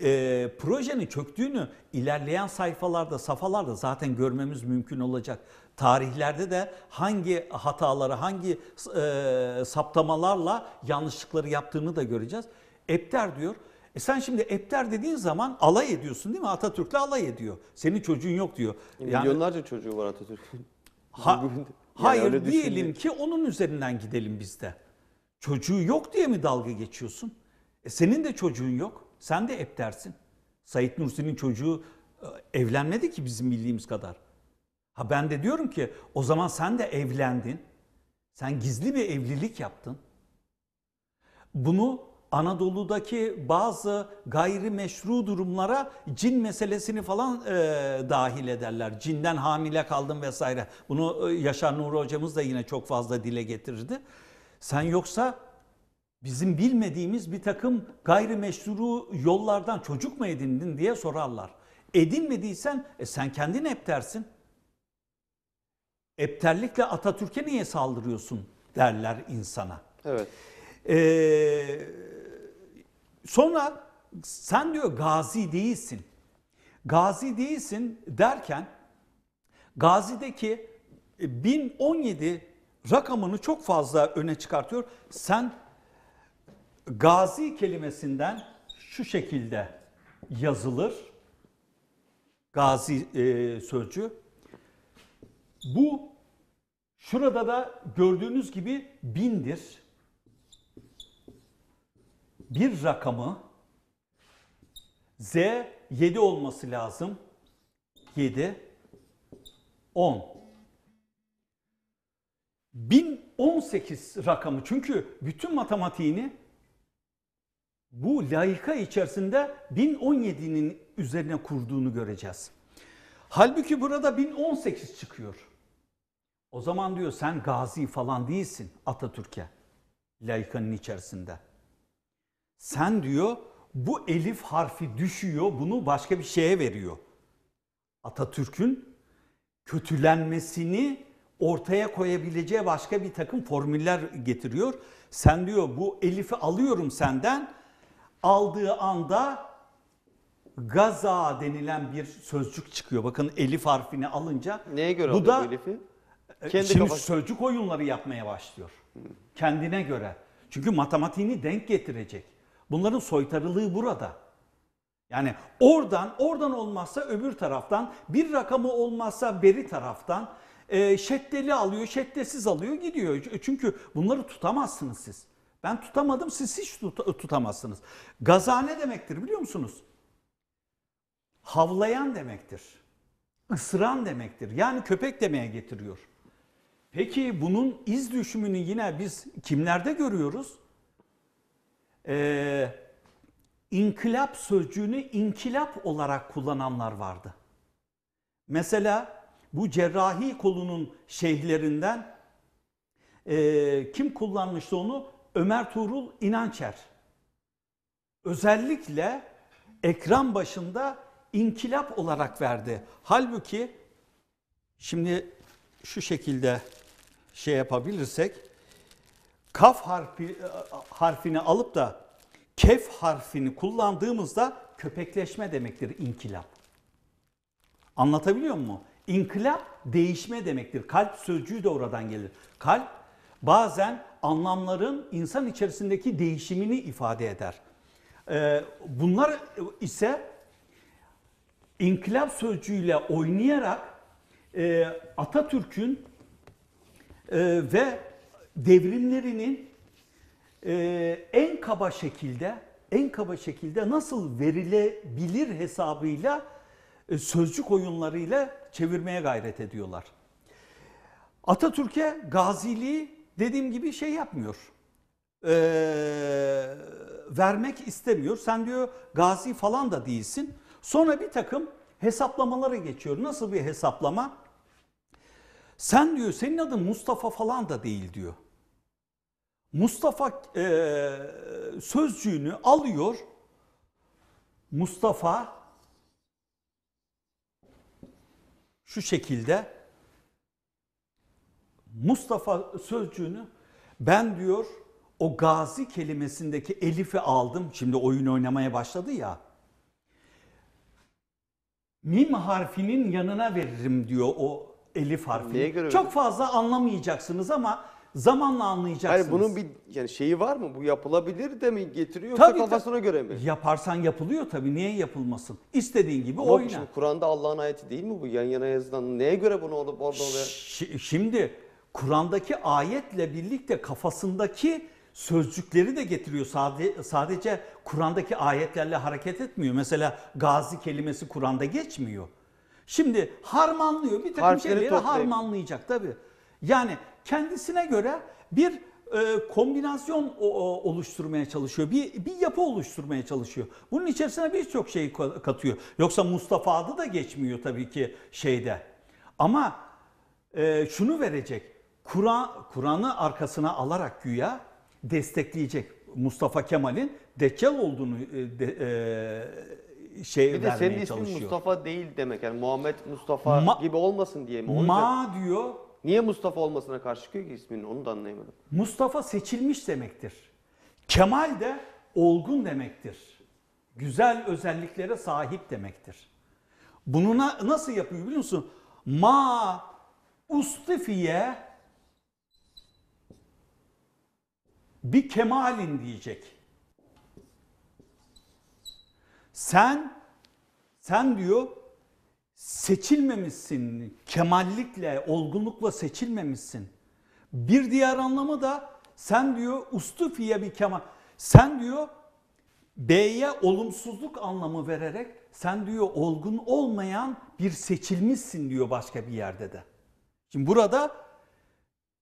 Speaker 2: e, projenin çöktüğünü ilerleyen sayfalarda, safalarda zaten görmemiz mümkün olacak. Tarihlerde de hangi hataları, hangi e, saptamalarla yanlışlıkları yaptığını da göreceğiz. Epter diyor. E sen şimdi epter dediğin zaman alay ediyorsun değil mi? Atatürk'le alay ediyor. Senin çocuğun yok diyor. Yani, Milyonlarca
Speaker 1: çocuğu var Atatürk'ün.
Speaker 2: Ha, yani hayır diyelim ki onun üzerinden gidelim biz de. Çocuğu yok diye mi dalga geçiyorsun? E senin de çocuğun yok. Sen de hep dersin. Said Nursi'nin çocuğu e, evlenmedi ki bizim bildiğimiz kadar. Ha ben de diyorum ki o zaman sen de evlendin. Sen gizli bir evlilik yaptın. Bunu Anadolu'daki bazı gayri gayrimeşru durumlara cin meselesini falan e, dahil ederler. Cinden hamile kaldım vesaire. Bunu e, Yaşar Nuri hocamız da yine çok fazla dile getirirdi. Sen yoksa bizim bilmediğimiz bir takım gayrimeşru yollardan çocuk mu edindin diye sorarlar. Edinmediysen e, sen kendin eptersin. Epterlikle Atatürk'e niye saldırıyorsun derler insana. Evet. Ee, sonra sen diyor gazi değilsin. Gazi değilsin derken Gazi'deki 1017 e, rakamını çok fazla öne çıkartıyor. Sen Gazi kelimesinden şu şekilde yazılır. Gazi e, sözcüğü. Bu şurada da gördüğünüz gibi bindir. Bir rakamı Z 7 olması lazım. 7 10 1018 rakamı çünkü bütün matematiğini bu layıka içerisinde 1017'nin üzerine kurduğunu göreceğiz. Halbuki burada 1018 çıkıyor. O zaman diyor sen gazi falan değilsin Atatürk'e layıkanın içerisinde. Sen diyor bu elif harfi düşüyor bunu başka bir şeye veriyor. Atatürk'ün kötülenmesini ortaya koyabileceği başka bir takım formüller getiriyor. Sen diyor bu elifi alıyorum senden aldığı anda Gaza denilen bir sözcük çıkıyor. Bakın elif harfini alınca. Neye göre bu da,
Speaker 1: elifi? E, Kendi şimdi kafası.
Speaker 2: sözcük oyunları yapmaya başlıyor. Kendine göre. Çünkü matematiğini denk getirecek. Bunların soytarılığı burada. Yani oradan, oradan olmazsa öbür taraftan, bir rakamı olmazsa beri taraftan, e, şeddeli alıyor, şeddesiz alıyor gidiyor. Çünkü bunları tutamazsınız siz. Ben tutamadım siz hiç tut tutamazsınız. Gaza ne demektir biliyor musunuz? Havlayan demektir. Isıran demektir. Yani köpek demeye getiriyor. Peki bunun iz düşümünü yine biz kimlerde görüyoruz? Ee, inkılap sözcüğünü inkilap olarak kullananlar vardı. Mesela bu cerrahi kolunun şeyhlerinden e, kim kullanmıştı onu? Ömer Tuğrul İnançer. Özellikle ekran başında inkilap olarak verdi. Halbuki şimdi şu şekilde şey yapabilirsek kaf harfi, harfini alıp da kef harfini kullandığımızda köpekleşme demektir inkilap. Anlatabiliyor muyum? İnkılap değişme demektir. Kalp sözcüğü de oradan gelir. Kalp bazen anlamların insan içerisindeki değişimini ifade eder. Ee, bunlar ise inkılap sözcüğüyle oynayarak e, Atatürk'ün e, ve devrimlerinin e, en kaba şekilde en kaba şekilde nasıl verilebilir hesabıyla sözcük oyunlarıyla çevirmeye gayret ediyorlar. Atatürk'e gaziliği dediğim gibi şey yapmıyor. E, vermek istemiyor. Sen diyor gazi falan da değilsin. Sonra bir takım hesaplamalara geçiyor. Nasıl bir hesaplama? Sen diyor senin adın Mustafa falan da değil diyor. Mustafa e, sözcüğünü alıyor. Mustafa şu şekilde Mustafa sözcüğünü ben diyor o gazi kelimesindeki elifi aldım. Şimdi oyun oynamaya başladı ya. Mim harfinin yanına veririm diyor o elif harfi Çok öyle? fazla anlamayacaksınız ama zamanla anlayacaksınız. Hayır bunun bir yani şeyi var mı? Bu yapılabilir de mi getiriyor yoksa Tabii, kafasına göre mi? Yaparsan yapılıyor tabii. Niye yapılmasın? İstediğin gibi Ama oyna. şimdi
Speaker 1: Kur'an'da Allah'ın ayeti değil mi bu? Yan yana yazılan neye göre bunu olup orada oluyor? Şimdi
Speaker 2: Kur'an'daki ayetle birlikte kafasındaki sözcükleri de getiriyor. sadece Kur'an'daki ayetlerle hareket etmiyor. Mesela gazi kelimesi Kur'an'da geçmiyor. Şimdi harmanlıyor. Bir takım Harfleri şeyleri harmanlayacak tabii. Yani kendisine göre bir e, kombinasyon o, o, oluşturmaya çalışıyor. Bir, bir yapı oluşturmaya çalışıyor. Bunun içerisine birçok şey katıyor. Yoksa Mustafa adı da geçmiyor tabii ki şeyde. Ama e, şunu verecek. Kur'an'ı arkasına alarak güya destekleyecek Mustafa Kemal'in Deccal olduğunu e, de, e, şey bir de vermeye senin ismin
Speaker 1: Mustafa değil demek yani Muhammed Mustafa Ma, gibi olmasın diye mi? ma diyor. Niye Mustafa olmasına karşı çıkıyor ki isminin onu da anlayamadım. Mustafa seçilmiş demektir. Kemal de
Speaker 2: olgun demektir. Güzel özelliklere sahip demektir. Bunu na, nasıl yapıyor biliyor musun? Ma ustifiye bir kemalin diyecek. Sen sen diyor seçilmemişsin. Kemallikle, olgunlukla seçilmemişsin. Bir diğer anlamı da sen diyor ustufiye bir kemal. Sen diyor B'ye olumsuzluk anlamı vererek sen diyor olgun olmayan bir seçilmişsin diyor başka bir yerde de. Şimdi burada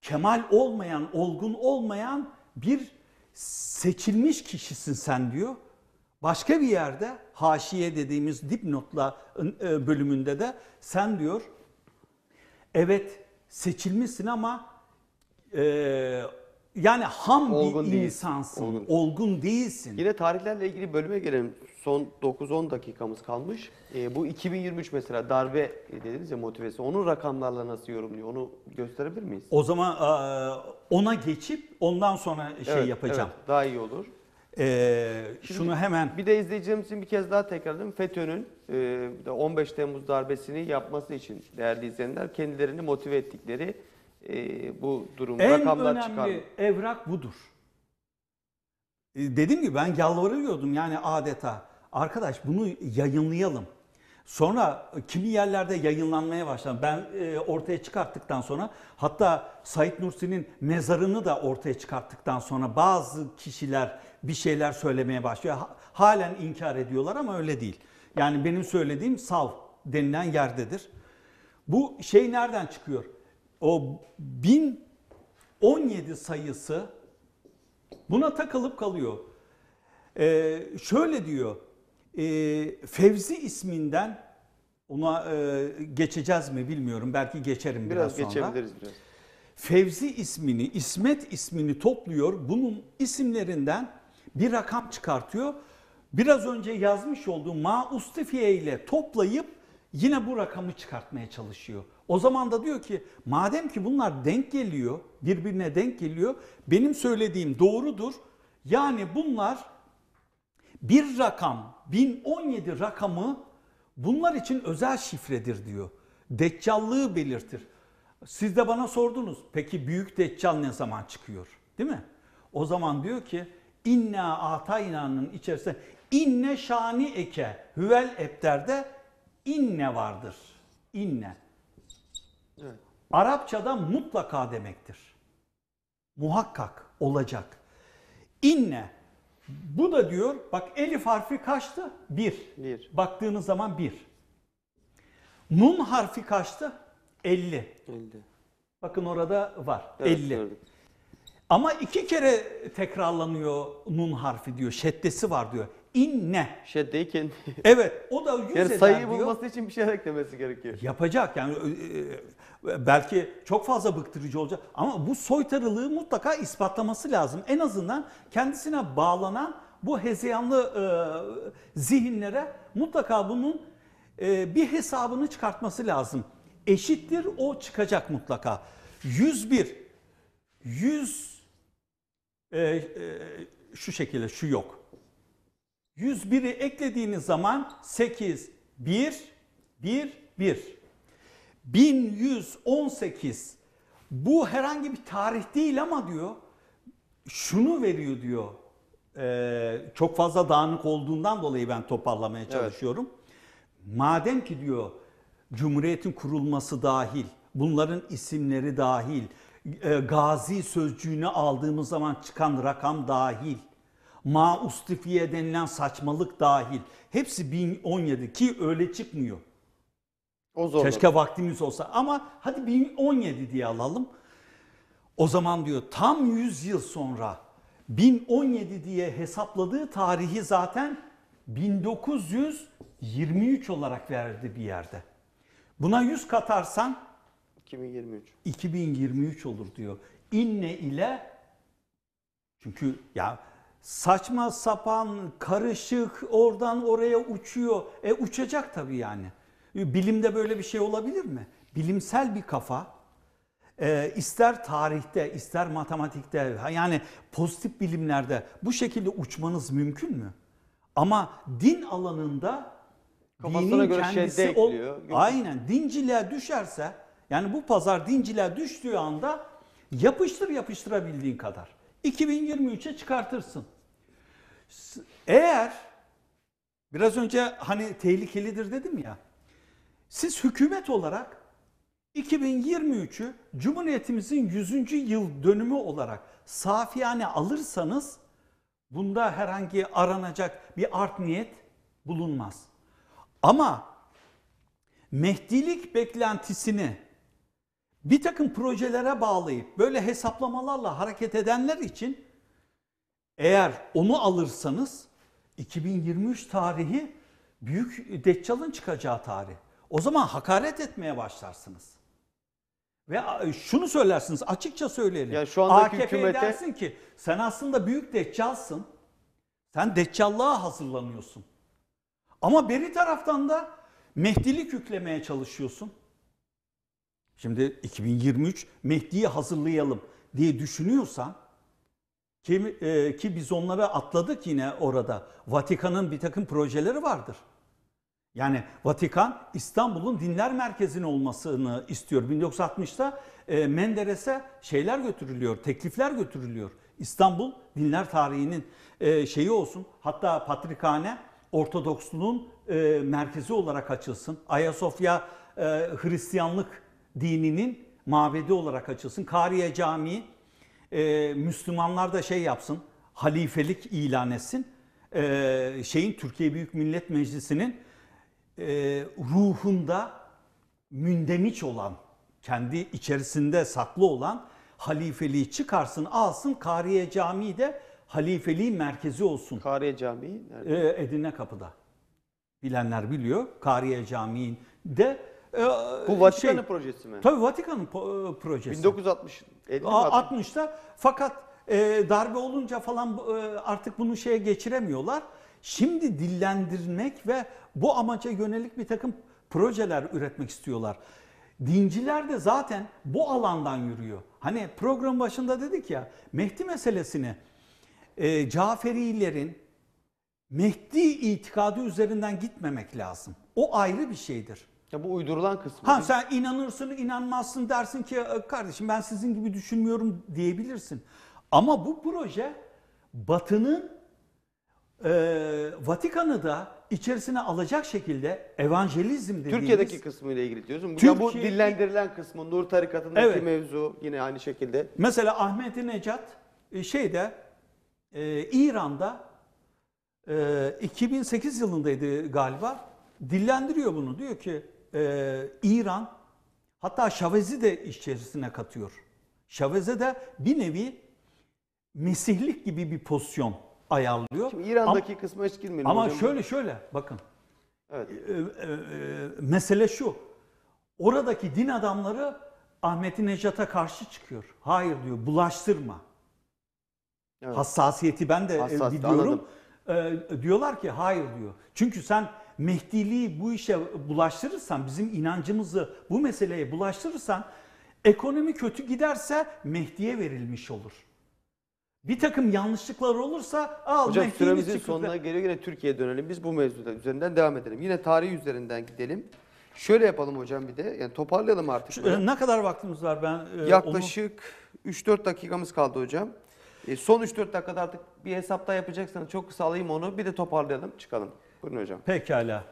Speaker 2: kemal olmayan, olgun olmayan bir seçilmiş kişisin sen diyor. Başka bir yerde haşiye dediğimiz dipnotla e, bölümünde de sen diyor evet seçilmişsin ama
Speaker 1: e, yani ham Olgun bir değil. insansın. Olgun. Olgun. değilsin. Yine tarihlerle ilgili bölüme gelelim. Son 9-10 dakikamız kalmış. Ee, bu 2023 mesela darbe e, dediniz ya motivesi. Onun rakamlarla nasıl yorumluyor? Onu gösterebilir miyiz? O
Speaker 2: zaman e, ona geçip ondan sonra şey Evet, yapacağım.
Speaker 1: evet, daha iyi olur. E, şunu hemen Bir de izleyicilerimiz için bir kez daha tekrarlayayım. FETÖ'nün e, 15 Temmuz darbesini yapması için değerli izleyenler kendilerini motive ettikleri e, bu durum en rakamlar önemli çıkar.
Speaker 2: evrak budur. E, Dedim ki ben yalvarıyordum yani adeta. Arkadaş bunu yayınlayalım. Sonra kimi yerlerde yayınlanmaya başladı. Ben e, ortaya çıkarttıktan sonra hatta Said Nursi'nin mezarını da ortaya çıkarttıktan sonra bazı kişiler bir şeyler söylemeye başlıyor. halen inkar ediyorlar ama öyle değil. Yani benim söylediğim sav denilen yerdedir. Bu şey nereden çıkıyor? o 1017 sayısı buna takılıp kalıyor. Ee, şöyle diyor, e, Fevzi isminden ona e, geçeceğiz mi bilmiyorum. Belki geçerim biraz, biraz sonra. geçebiliriz biraz. Fevzi ismini, İsmet ismini topluyor. Bunun isimlerinden bir rakam çıkartıyor. Biraz önce yazmış olduğu ma ustifiye ile toplayıp yine bu rakamı çıkartmaya çalışıyor. O zaman da diyor ki madem ki bunlar denk geliyor, birbirine denk geliyor, benim söylediğim doğrudur. Yani bunlar bir rakam, 1017 rakamı bunlar için özel şifredir diyor. Deccallığı belirtir. Siz de bana sordunuz. Peki büyük deccal ne zaman çıkıyor? Değil mi? O zaman diyor ki inna atayna'nın içerisinde inne şani eke hüvel ebterde inne vardır. İnne. Arapçada mutlaka demektir. Muhakkak olacak. İnne. Bu da diyor bak elif harfi kaçtı? Bir. bir. Baktığınız zaman bir. Nun harfi kaçtı? Elli. Elli. Bakın orada var. Evet, 50. Gördüm. Ama iki kere tekrarlanıyor nun harfi diyor. Şeddesi var diyor. İnne. Şeddeyi kendi. Evet o da yüz yani eder sayıyı diyor. bulması için bir şeyler eklemesi gerekiyor. Yapacak yani e, e, belki çok fazla bıktırıcı olacak ama bu soytarılığı mutlaka ispatlaması lazım. En azından kendisine bağlanan bu hezeyanlı e, zihinlere mutlaka bunun bir hesabını çıkartması lazım. Eşittir o çıkacak mutlaka. 101, 100 e, e, şu şekilde şu yok. 101'i eklediğiniz zaman 8, 1, 1, 1. 1118 bu herhangi bir tarih değil ama diyor şunu veriyor diyor. Ee, çok fazla dağınık olduğundan dolayı ben toparlamaya çalışıyorum. Evet. Madem ki diyor Cumhuriyet'in kurulması dahil, bunların isimleri dahil, e, gazi sözcüğünü aldığımız zaman çıkan rakam dahil, maustifiye denilen saçmalık dahil hepsi 1017 ki öyle çıkmıyor. O zor. Keşke vaktimiz olsa ama hadi 1017 diye alalım. O zaman diyor tam 100 yıl sonra 1017 diye hesapladığı tarihi zaten 1923 olarak verdi bir yerde. Buna 100 katarsan 2023. 2023 olur diyor. İnne ile çünkü ya saçma sapan, karışık, oradan oraya uçuyor. E uçacak tabii yani. E, bilimde böyle bir şey olabilir mi? Bilimsel bir kafa e, ister tarihte, ister matematikte yani pozitif bilimlerde bu şekilde uçmanız mümkün mü? Ama din alanında Kafasına dinin göre şey kendisi şey ol, aynen dinciliğe düşerse yani bu pazar dinciliğe düştüğü anda yapıştır yapıştırabildiğin kadar. 2023'e çıkartırsın. Eğer biraz önce hani tehlikelidir dedim ya. Siz hükümet olarak 2023'ü Cumhuriyetimizin 100. yıl dönümü olarak safiyane alırsanız bunda herhangi aranacak bir art niyet bulunmaz. Ama Mehdilik beklentisini bir takım projelere bağlayıp böyle hesaplamalarla hareket edenler için eğer onu alırsanız 2023 tarihi büyük Deccal'ın çıkacağı tarih. O zaman hakaret etmeye başlarsınız. Ve şunu söylersiniz açıkça söyleyelim. Ya şu AKP hükümete... dersin ki sen aslında büyük Deccal'sın. Sen Deccal'lığa hazırlanıyorsun. Ama beri taraftan da Mehdi'lik yüklemeye çalışıyorsun. Şimdi 2023 Mehdi'yi hazırlayalım diye düşünüyorsan ki, e, ki biz onları atladık yine orada. Vatikan'ın bir takım projeleri vardır. Yani Vatikan İstanbul'un dinler merkezini olmasını istiyor. 1960'ta e, Menderes'e şeyler götürülüyor, teklifler götürülüyor. İstanbul dinler tarihinin e, şeyi olsun. Hatta Patrikhane Ortodoksluğun e, merkezi olarak açılsın. Ayasofya e, Hristiyanlık dininin mabedi olarak açılsın. Kariye Camii e, Müslümanlar da şey yapsın, halifelik ilan etsin. E, şeyin Türkiye Büyük Millet Meclisi'nin e, ruhunda mündemiş olan, kendi içerisinde saklı olan halifeliği çıkarsın, alsın Kariye Camii de halifeliği merkezi olsun. Kariye Camii nerede? E, Edirne Kapı'da. Bilenler biliyor. Kariye Camii'nde
Speaker 1: ee, bu e, Vatikan'ın şey, projesi mi? Tabii
Speaker 2: Vatikan'ın e, projesi. 1960 60'ta fakat e, darbe olunca falan e, artık bunu şeye geçiremiyorlar. Şimdi dillendirmek ve bu amaca yönelik bir takım projeler üretmek istiyorlar. Dinciler de zaten bu alandan yürüyor. Hani program başında dedik ya Mehdi meselesini e, Caferilerin Mehdi itikadı üzerinden gitmemek lazım. O ayrı bir şeydir.
Speaker 1: Ya bu uydurulan kısmı.
Speaker 2: Ha sen inanırsın, inanmazsın dersin ki e, kardeşim ben sizin gibi düşünmüyorum diyebilirsin. Ama bu proje Batı'nın e, Vatikan'ı da içerisine alacak şekilde evangelizm dediğimiz... Türkiye'deki
Speaker 1: kısmıyla ilgili diyorsun. Bu, Türkiye... bu dillendirilen kısmı, Nur tarikatındaki evet. mevzu yine aynı şekilde. Mesela Ahmet-i Necat e, şeyde e, İran'da
Speaker 2: e, 2008 yılındaydı galiba dillendiriyor bunu. Diyor ki e, İran hatta Şavez'i de içerisine katıyor. Şavez'e de bir nevi Mesihlik gibi bir pozisyon ayarlıyor. Şimdi İran'daki ama, kısma hiç girmeyelim. Ama hocam. şöyle şöyle bakın. Evet. Ee, e, e, mesele şu. Oradaki din adamları Ahmet Necat'a karşı çıkıyor. Hayır diyor bulaştırma. Evet. Hassasiyeti ben de e, Hassas, biliyorum. E, diyorlar ki hayır diyor. Çünkü sen Mehdiliği bu işe bulaştırırsan, bizim inancımızı bu meseleye bulaştırırsan ekonomi kötü giderse Mehdi'ye verilmiş olur. Bir takım yanlışlıklar olursa al Hocam Mehdi'yi süremizin sonuna
Speaker 1: geliyor yine Türkiye'ye dönelim. Biz bu mevzuda üzerinden devam edelim. Yine tarih üzerinden gidelim. Şöyle yapalım hocam bir de yani toparlayalım artık. Şu, e, ne
Speaker 2: kadar vaktimiz var ben? E, Yaklaşık
Speaker 1: onu... 3-4 dakikamız kaldı hocam. E, son 3-4 dakikada artık bir hesapta yapacaksanız çok kısa alayım onu bir de toparlayalım çıkalım. Buyurun hocam. Pekala.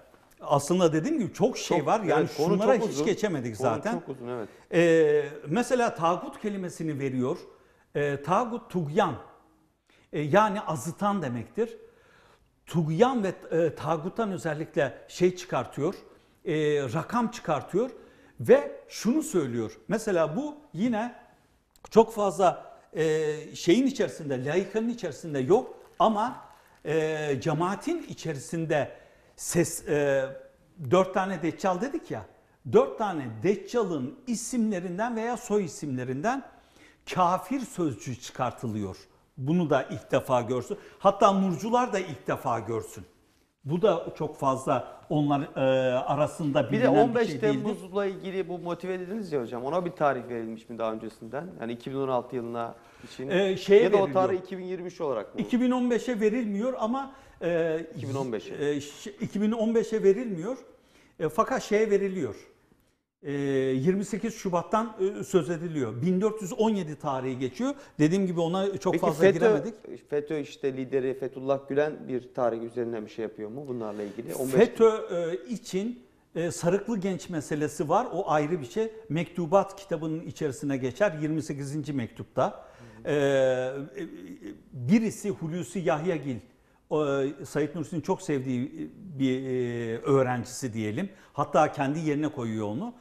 Speaker 1: Aslında dediğim gibi çok şey çok, var. Yani evet, şunlara hiç uzun. geçemedik konu zaten. çok uzun evet.
Speaker 2: Ee, mesela tagut kelimesini veriyor. Ee, tagut tugyan. Ee, yani azıtan demektir. Tugyan ve e, taguttan özellikle şey çıkartıyor. E, rakam çıkartıyor. Ve şunu söylüyor. Mesela bu yine çok fazla e, şeyin içerisinde, layıkanın içerisinde yok ama e, cemaatin içerisinde ses e, dört tane deccal dedik ya. Dört tane deccalın isimlerinden veya soy isimlerinden kafir sözcüğü çıkartılıyor. Bunu da ilk defa görsün. Hatta nurcular da ilk defa görsün. Bu da çok fazla onlar e, arasında Bir de bilinen bir, şey değildi.
Speaker 1: Temmuz'la ilgili bu motive ediliriz ya hocam. Ona bir tarih verilmiş mi daha öncesinden? Yani 2016 yılına için. Ee, şeye ya da o tarih 2023 olarak
Speaker 2: mı? 2015'e verilmiyor ama e, 2015'e. e, 2015'e verilmiyor. E, fakat şeye veriliyor. 28 ee, Şubat'tan e, söz ediliyor. 1417 tarihi geçiyor. Dediğim gibi ona çok Peki fazla FETÖ, giremedik.
Speaker 1: FETÖ işte lideri Fethullah Gülen bir tarih üzerinden bir şey yapıyor mu bunlarla ilgili? 15 FETÖ
Speaker 2: e, için e, Sarıklı Genç meselesi var. O ayrı bir şey. Mektubat kitabının içerisine geçer 28. mektupta. Ee, birisi Hulusi Yahya Gil, Said Nursi'nin çok sevdiği bir öğrencisi diyelim. Hatta kendi yerine koyuyor onu.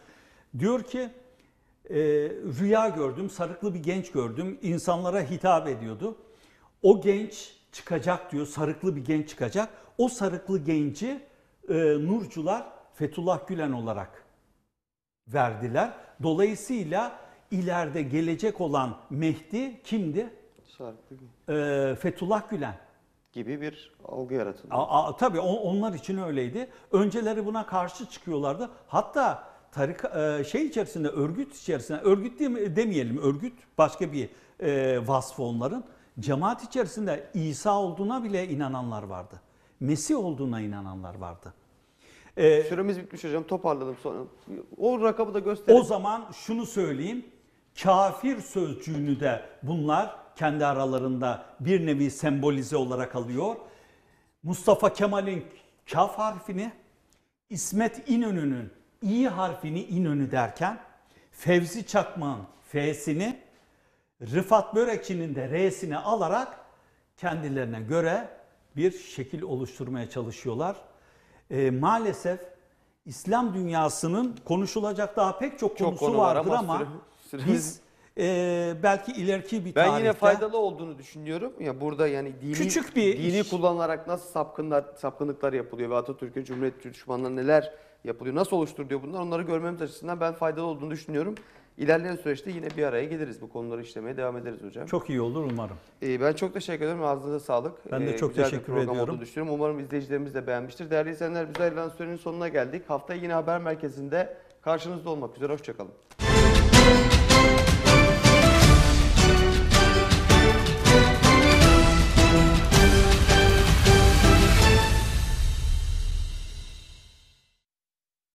Speaker 2: Diyor ki e, rüya gördüm, sarıklı bir genç gördüm, insanlara hitap ediyordu. O genç çıkacak diyor, sarıklı bir genç çıkacak. O sarıklı genci e, Nurcular Fethullah Gülen olarak verdiler. Dolayısıyla ileride gelecek olan Mehdi kimdi?
Speaker 1: Sarıklı Gülen.
Speaker 2: E, Fethullah Gülen gibi bir algı yaratıldı. tabii onlar için öyleydi. Önceleri buna karşı çıkıyorlardı. Hatta tarika, e, şey içerisinde, örgüt içerisinde, örgüt demeyelim, örgüt başka bir e, vasfı onların. Cemaat içerisinde İsa olduğuna bile inananlar vardı. Mesih olduğuna inananlar vardı. E, Süremiz bitmiş hocam toparladım sonra. O rakamı da gösterin. O zaman şunu söyleyeyim. Kafir sözcüğünü de bunlar kendi aralarında bir nevi sembolize olarak alıyor. Mustafa Kemal'in kaf harfini, İsmet İnönü'nün İ harfini inönü derken Fevzi Çakmak'ın f'sini Rıfat Börekçi'nin de r'sini alarak kendilerine göre bir şekil oluşturmaya çalışıyorlar. E, maalesef İslam dünyasının konuşulacak daha pek çok konusu çok konu vardır ama, ama süre, süremiz... biz e,
Speaker 1: belki ileriki bir ben tarihte. Ben yine faydalı olduğunu düşünüyorum. Ya burada yani dini, küçük bir dini kullanarak nasıl sapkınlar, sapkınlıklar yapılıyor ve Atatürk'e Cumhuriyet düşmanları neler yapılıyor. Nasıl oluşturuluyor bunlar? Onları görmemiz açısından ben faydalı olduğunu düşünüyorum. İlerleyen süreçte yine bir araya geliriz. Bu konuları işlemeye devam ederiz hocam. Çok iyi olur umarım. Ee, ben çok teşekkür ederim. Ağzınıza sağlık. Ben de ee, çok güzel teşekkür bir program ediyorum. düşünüyorum. Umarım izleyicilerimiz de beğenmiştir. Değerli izleyenler biz ayrılan sürenin sonuna geldik. Haftaya yine haber merkezinde karşınızda olmak üzere. Hoşçakalın.